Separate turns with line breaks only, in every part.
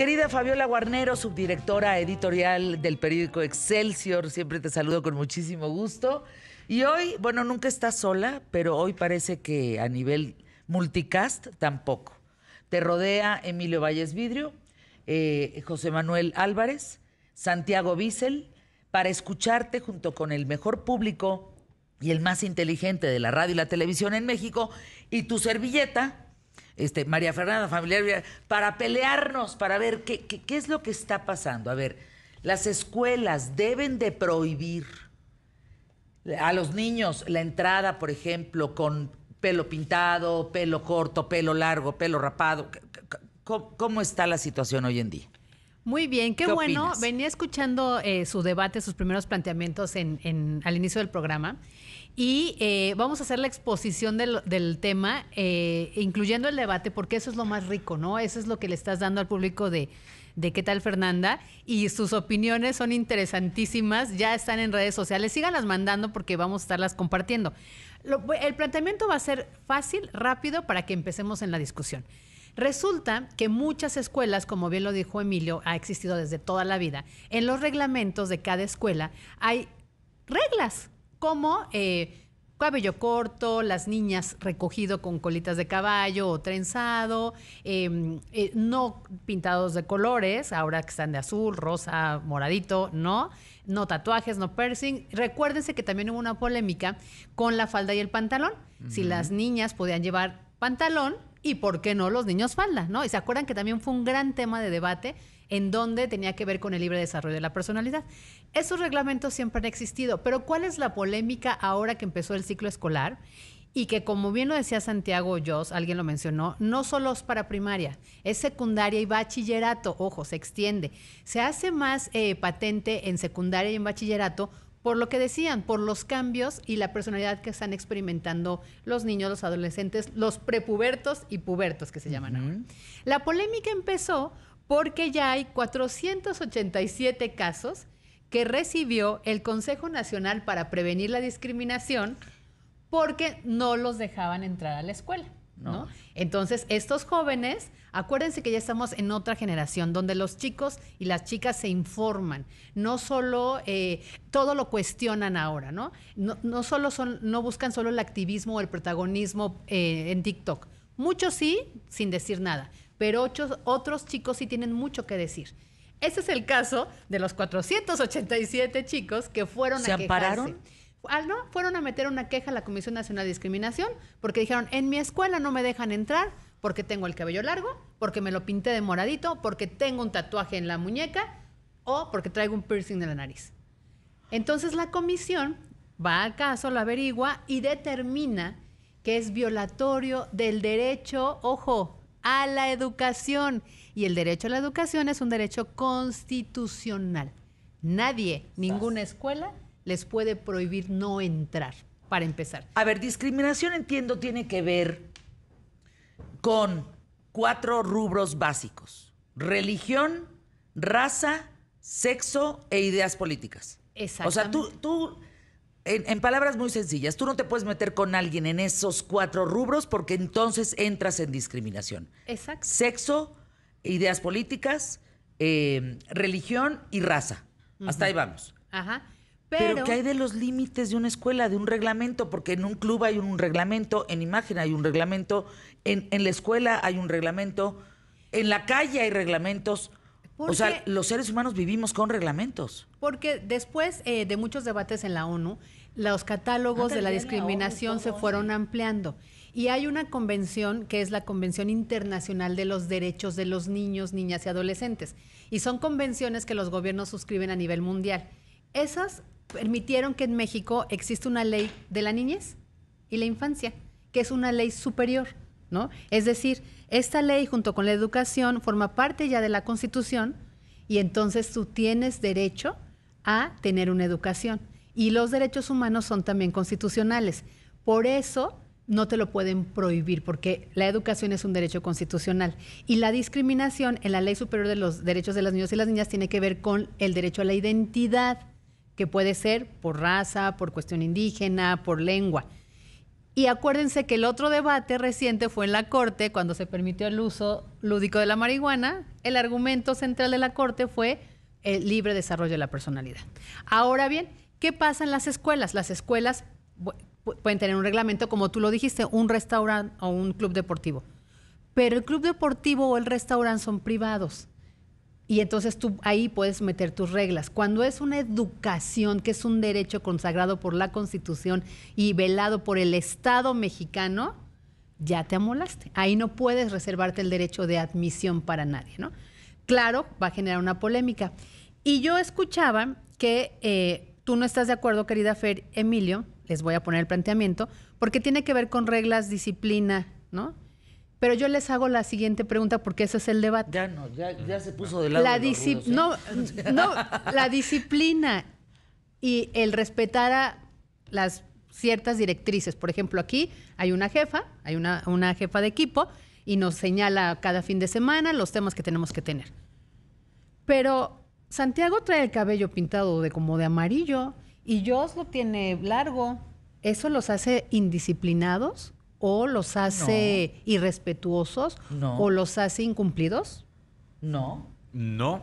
Querida Fabiola Guarnero, subdirectora editorial del periódico Excelsior, siempre te saludo con muchísimo gusto. Y hoy, bueno, nunca estás sola, pero hoy parece que a nivel multicast tampoco. Te rodea Emilio Valles Vidrio, eh, José Manuel Álvarez, Santiago bissel para escucharte junto con el mejor público y el más inteligente de la radio y la televisión en México, y tu servilleta, este, María Fernanda Familiar, para pelearnos, para ver qué, es lo que está pasando. A ver, las escuelas deben de prohibir a los niños la entrada, por ejemplo, con pelo pintado, pelo corto, pelo largo, pelo rapado. cómo está la situación hoy en día?
Muy bien, qué, bueno. Venía escuchando eh, su debate, sus primeros planteamientos en, al inicio del programa. Y eh, vamos a hacer la exposición del, tema, eh, incluyendo el debate, porque eso es lo más rico, ¿no? Eso es lo que le estás dando al público de, de qué tal Fernanda. Y sus opiniones son interesantísimas, ya están en redes sociales, síganlas mandando porque vamos a estarlas compartiendo. el planteamiento va a ser fácil, rápido, para que empecemos en la discusión. Resulta que muchas escuelas, como bien lo dijo Emilio, ha existido desde toda la vida. En los reglamentos de cada escuela hay reglas, como eh, cabello corto, las niñas recogido con colitas de caballo o trenzado, em, eh, no pintados de colores, ahora que están de azul, rosa, moradito, no, no tatuajes, no piercing. Recuérdense que también hubo una polémica con la falda y el pantalón, si las niñas podían llevar pantalón y por qué no los niños falda, ¿no? Y se acuerdan que también fue un gran tema de debate en donde tenía que ver con el libre desarrollo de la personalidad. Esos reglamentos siempre han existido, pero ¿cuál es la polémica ahora que empezó el ciclo escolar? Y que como bien lo decía Santiago yo alguien lo mencionó, no solo es para primaria, es secundaria y bachillerato, ojo, se extiende. Se hace más eh, patente en secundaria y en bachillerato por lo que decían, por los cambios y la personalidad que están experimentando los niños, los adolescentes, los prepubertos y pubertos que se llaman La polémica empezó porque ya hay 487 casos que recibió el Consejo Nacional para Prevenir la Discriminación porque no los dejaban entrar a la escuela. Entonces, estos jóvenes, acuérdense que ya estamos en otra generación donde los chicos y las chicas se informan, no solo eh, todo lo cuestionan ahora, ¿no? No, solo son, no buscan solo el activismo o el protagonismo eh, en TikTok. Muchos sí, sin decir nada, pero otros chicos sí tienen mucho que decir. Ese es el caso de los 487 chicos que fueron a quejarse no, fueron a meter una queja a la Comisión Nacional de Discriminación porque dijeron, en mi escuela no me dejan entrar porque tengo el cabello largo, porque me lo pinté de moradito, porque tengo un tatuaje en la muñeca o porque traigo un piercing en la nariz. Entonces la comisión va al caso, lo averigua y determina que es violatorio del derecho, ojo, a la educación. Y el derecho a la educación es un derecho constitucional. Nadie, ninguna escuela les puede prohibir no entrar, para empezar.
A ver, discriminación entiendo tiene que ver con cuatro rubros básicos. Religión, raza, sexo e ideas políticas. Exacto. O sea, tú, tú en, palabras muy sencillas, tú no te puedes meter con alguien en esos cuatro rubros porque entonces entras en discriminación. Exacto. Sexo, ideas políticas, eh, religión y raza. Hasta ahí vamos. Ajá. Pero, ¿qué hay de los límites de una escuela, de un reglamento? Porque en un club hay un reglamento, en imagen hay un reglamento, en, la escuela hay un reglamento, en la calle hay reglamentos. o sea, los seres humanos vivimos con reglamentos.
Porque después eh, de muchos debates en la ONU, los catálogos ah, de la discriminación se fueron ampliando. Y hay una convención que es la Convención Internacional de los Derechos de los Niños, Niñas y Adolescentes. Y son convenciones que los gobiernos suscriben a nivel mundial. Esas permitieron que en México existe una ley de la niñez y la infancia, que es una ley superior, ¿no? Es decir, esta ley junto con la educación forma parte ya de la Constitución y entonces tú tienes derecho a tener una educación. Y los derechos humanos son también constitucionales. Por eso no te lo pueden prohibir, porque la educación es un derecho constitucional. Y la discriminación en la Ley Superior de los Derechos de las Niñas y las Niñas tiene que ver con el derecho a la identidad que puede ser por raza, por cuestión indígena, por lengua. Y acuérdense que el otro debate reciente fue en la Corte, cuando se permitió el uso lúdico de la marihuana. El argumento central de la Corte fue el libre desarrollo de la personalidad. Ahora bien, ¿qué pasa en las escuelas? Las escuelas pueden tener un reglamento, como tú lo dijiste, un restaurante o un club deportivo. Pero el club deportivo o el restaurante son privados y entonces tú ahí puedes meter tus reglas. Cuando es una educación, que es un derecho consagrado por la Constitución y velado por el Estado mexicano, ya te amolaste. Ahí no puedes reservarte el derecho de admisión para nadie, ¿no? Claro, va a generar una polémica. Y yo escuchaba que eh, tú no estás de acuerdo, querida Fer, Emilio, les voy a poner el planteamiento, porque tiene que ver con reglas, disciplina, ¿no? Pero yo les hago la siguiente pregunta porque ese es el debate. Ya no,
ya, se puso de lado. La, ¿eh?
la disciplina y el respetar a las ciertas directrices. Por ejemplo, aquí hay una jefa, hay una, jefa de equipo y nos señala cada fin de semana los temas que tenemos que tener. Pero Santiago trae el cabello pintado de como de amarillo y Jos lo tiene largo. ¿Eso los hace indisciplinados? o los hace irrespetuosos o los hace incumplidos?
No.
No.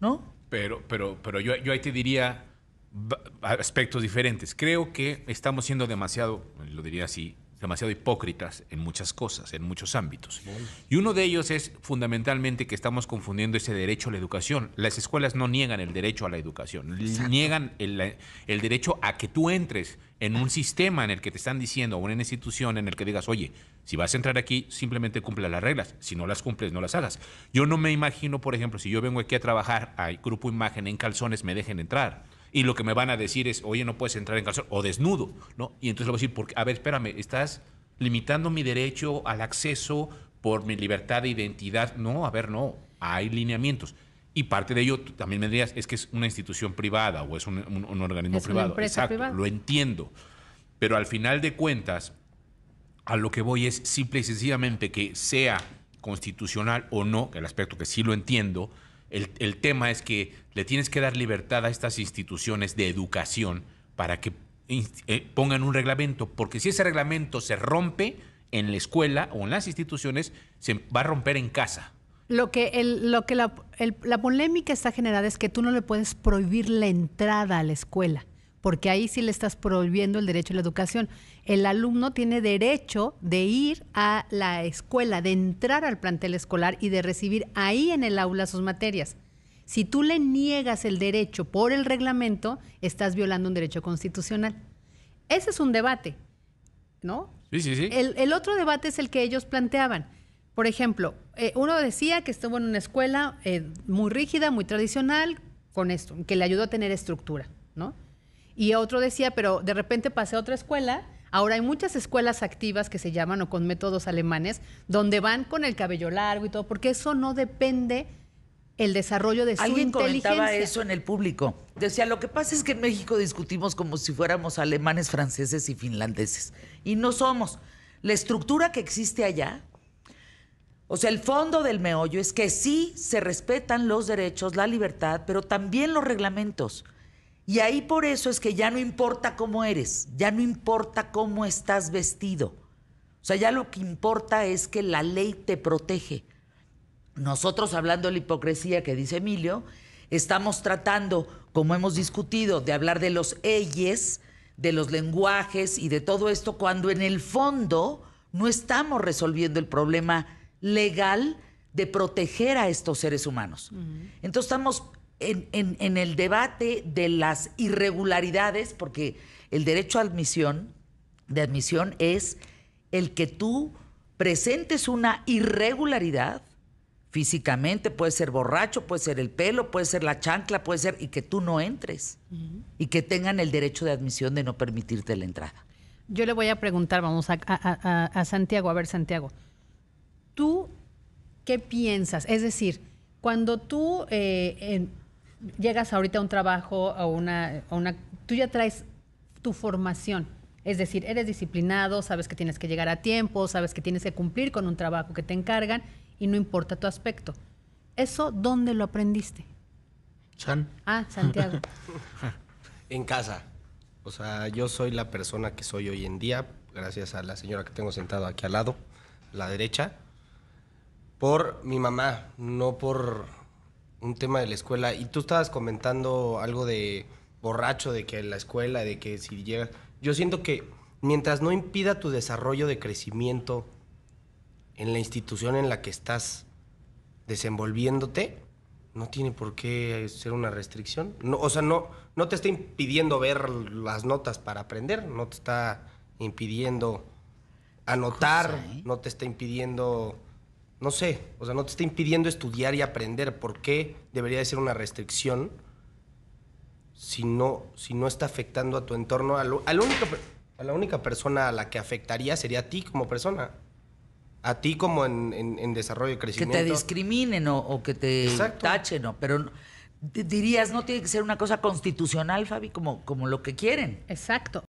¿No? Pero, pero, pero yo, yo ahí te diría aspectos diferentes. Creo que estamos siendo demasiado, lo diría así, demasiado hipócritas en muchas cosas, en muchos ámbitos. Y uno de ellos es fundamentalmente que estamos confundiendo ese derecho a la educación. Las escuelas no niegan el derecho a la educación, niegan el, derecho a que tú entres en un sistema en el que te están diciendo, o en una institución en el que digas, oye, si vas a entrar aquí, simplemente cumple las reglas. Si no las cumples, no las hagas. Yo no me imagino, por ejemplo, si yo vengo aquí a trabajar hay Grupo Imagen en calzones, me dejen entrar y lo que me van a decir es, oye, no puedes entrar en calzón o desnudo, ¿no? Y entonces le voy a decir, a ver, espérame, estás limitando mi derecho al acceso por mi libertad de identidad. No, a ver, no, hay lineamientos. Y parte de ello, también me dirías, es que es una institución privada o es un, un, organismo es privado. Exacto, privada. lo entiendo. Pero al final de cuentas, a lo que voy es simple y sencillamente que sea constitucional o no, el aspecto que sí lo entiendo, el, tema es que le tienes que dar libertad a estas instituciones de educación para que eh, pongan un reglamento, porque si ese reglamento se rompe en la escuela o en las instituciones, se va a romper en casa.
Lo que, el, lo que la, la polémica está generada es que tú no le puedes prohibir la entrada a la escuela porque ahí sí le estás prohibiendo el derecho a la educación. El alumno tiene derecho de ir a la escuela, de entrar al plantel escolar y de recibir ahí en el aula sus materias. Si tú le niegas el derecho por el reglamento, estás violando un derecho constitucional. Ese es un debate, ¿no?
Sí, sí, sí. El,
otro debate es el que ellos planteaban. Por ejemplo, eh, uno decía que estuvo en una escuela eh, muy rígida, muy tradicional, con esto, que le ayudó a tener estructura, ¿no? Y otro decía, pero de repente pasé a otra escuela. Ahora hay muchas escuelas activas que se llaman o con métodos alemanes, donde van con el cabello largo y todo, porque eso no depende el desarrollo de su Alguien comentaba eso
en el público. Decía, lo que pasa es que en México discutimos como si fuéramos alemanes, franceses y finlandeses. Y no somos. La estructura que existe allá, o sea, el fondo del meollo es que sí se respetan los derechos, la libertad, pero también los reglamentos. Y ahí por eso es que ya no importa cómo eres, ya no importa cómo estás vestido. O sea, ya lo que importa es que la ley te protege. Nosotros, hablando de la hipocresía que dice Emilio, estamos tratando, como hemos discutido, de hablar de los ellos, de los lenguajes y de todo esto, cuando en el fondo no estamos resolviendo el problema legal de proteger a estos seres humanos. Entonces estamos en, el debate de las irregularidades, porque el derecho a admisión, de admisión es el que tú presentes una irregularidad físicamente, puede ser borracho, puede ser el pelo, puede ser la chancla, puede ser, y que tú no entres, y que tengan el derecho de admisión de no permitirte la entrada.
Yo le voy a preguntar, vamos a, Santiago, a ver Santiago, ¿tú qué piensas? Es decir, cuando tú eh, llegas ahorita a un trabajo, a una, a una, tú ya traes tu formación. Es decir, eres disciplinado, sabes que tienes que llegar a tiempo, sabes que tienes que cumplir con un trabajo que te encargan y no importa tu aspecto. ¿Eso dónde lo aprendiste? San. Ah, Santiago.
en casa. O sea, yo soy la persona que soy hoy en día, gracias a la señora que tengo sentado aquí al lado, a la derecha, por mi mamá, no por un tema de la escuela. Y tú estabas comentando algo de borracho, de que la escuela, de que si llegas... Yo siento que mientras no impida tu desarrollo de crecimiento en la institución en la que estás desenvolviéndote, no tiene por qué ser una restricción. No, o sea, no, no te está impidiendo ver las notas para aprender, no te está impidiendo anotar, no te está impidiendo no sé, o sea, no te está impidiendo estudiar y aprender. ¿Por qué debería ser una restricción si no, si no está afectando a tu entorno? A, la única, persona a la que afectaría sería a ti como persona. A ti como
en, desarrollo y crecimiento. Que te discriminen o, que te tachen, ¿no? pero dirías, no tiene que ser una cosa constitucional, Fabi, como, como lo que quieren. Exacto.